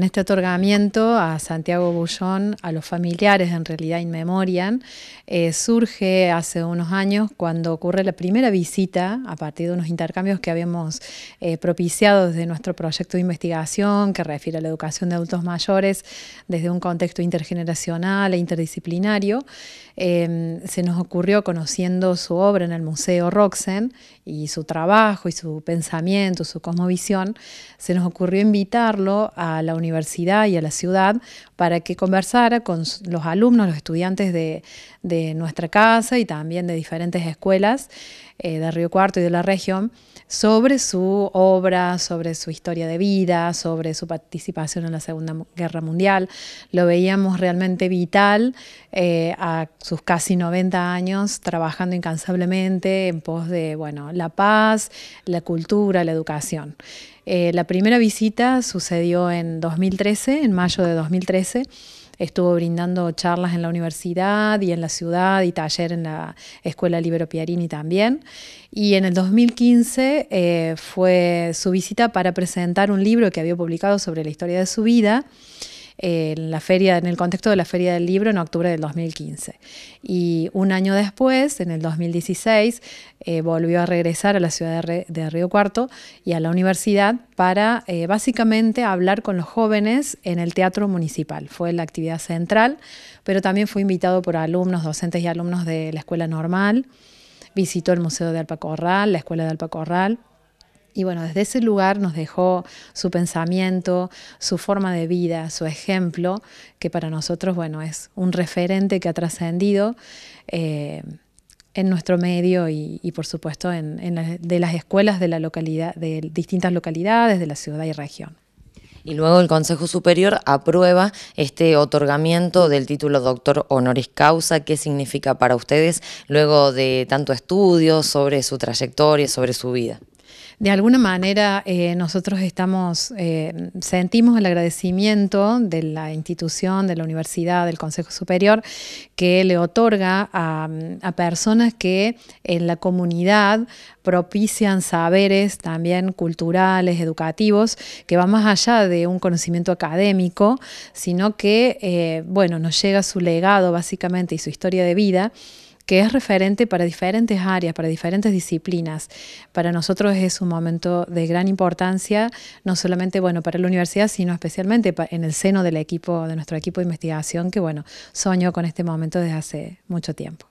En este otorgamiento a Santiago Bullón, a los familiares en realidad in memoriam, eh, surge hace unos años cuando ocurre la primera visita a partir de unos intercambios que habíamos eh, propiciado desde nuestro proyecto de investigación que refiere a la educación de adultos mayores desde un contexto intergeneracional e interdisciplinario. Em, se nos ocurrió conociendo su obra en el Museo Roxen y su trabajo y su pensamiento, su cosmovisión, se nos ocurrió invitarlo a la Universidad universidad y a la ciudad para que conversara con los alumnos, los estudiantes de, nuestra casa y también de diferentes escuelas eh, de Río Cuarto y de la región sobre su obra, sobre su historia de vida, sobre su participación en la Segunda Guerra Mundial. Lo veíamos realmente vital eh, a sus casi 90 años, trabajando incansablemente en pos de bueno, la paz, la cultura, la educación. Eh, la primera visita sucedió en 2013, en mayo de 2013 Estuvo brindando charlas en la universidad y en la ciudad y taller en la Escuela Libero Piarini también. Y en el 2015 eh, fue su visita para presentar un libro que había publicado sobre la historia de su vida en eh, la feria, en el contexto de la Feria del Libro en octubre del 2015. Y un año después, en el 2016, eh, volvió a regresar a la ciudad de, Río Cuarto y a la universidad para eh, básicamente hablar con los jóvenes en el teatro municipal. Fue la actividad central, pero también fue invitado por alumnos, docentes y alumnos de la escuela normal. Visitó el Museo de Alpacorral, la Escuela de Alpacorral y bueno, desde ese lugar nos dejó su pensamiento, su forma de vida, su ejemplo, que para nosotros, bueno, es un referente que ha trascendido eh, en nuestro medio y, por supuesto en, de las escuelas de la localidad, de distintas localidades, de la ciudad y región. Y luego el Consejo Superior aprueba este otorgamiento del título doctor honoris causa. ¿Qué significa para ustedes luego de tanto estudio sobre su trayectoria, sobre su vida? De alguna manera, eh, nosotros estamos, eh, sentimos el agradecimiento de la institución, de la universidad, del Consejo Superior, que le otorga a, personas que en la comunidad propician saberes también culturales, educativos, que va más allá de un conocimiento académico, sino que, eh, bueno, nos llega su legado básicamente y su historia de vida que es referente para diferentes áreas, para diferentes disciplinas. Para nosotros es un momento de gran importancia, no solamente bueno, para la universidad, sino especialmente en el seno del equipo, de nuestro equipo de investigación, que bueno, soñó con este momento desde hace mucho tiempo.